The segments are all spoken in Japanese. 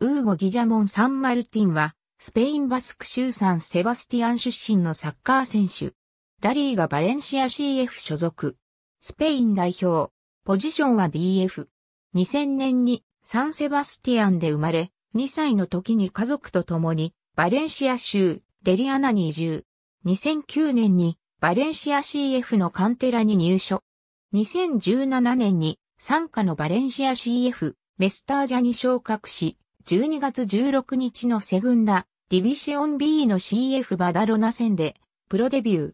ウーゴ・ギジャモン・サンマルティンは、スペインバスク州サン・セバスティアン出身のサッカー選手。ラリーがバレンシア CF 所属。スペイン代表。ポジションは DF。2000年にサン・セバスティアンで生まれ、2歳の時に家族と共にバレンシア州デリアナに移住。2009年にバレンシア CF のカンテラに入所。2017年に参加のバレンシア CF メスタージャに昇格し、12月16日のセグンダ、ディビシオン B の CF バダロナ戦で、プロデビュー。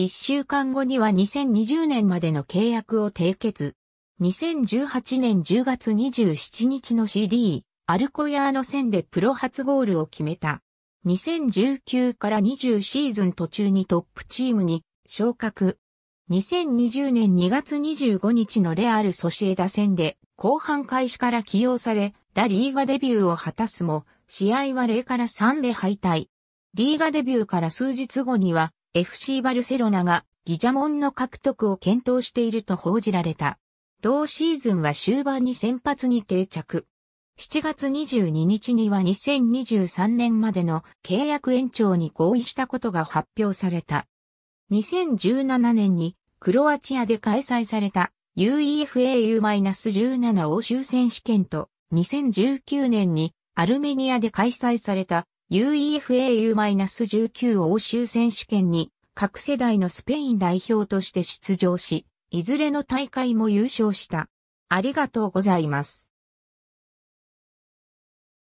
1週間後には2020年までの契約を締結。2018年10月27日の CD、アルコヤーの戦でプロ初ゴールを決めた。2019から20シーズン途中にトップチームに昇格。2020年2月25日のレアルソシエダ戦で後半開始から起用され、ラリーガデビューを果たすも、試合は0から3で敗退。リーガデビューから数日後には、FC バルセロナがギジャモンの獲得を検討していると報じられた。同シーズンは終盤に先発に定着。7月22日には2023年までの契約延長に合意したことが発表された。2017年にクロアチアで開催された UEFA U-17 欧州選手権と2019年にアルメニアで開催された UEFAU-19 欧州選手権に各世代のスペイン代表として出場し、いずれの大会も優勝した。ありがとうございます。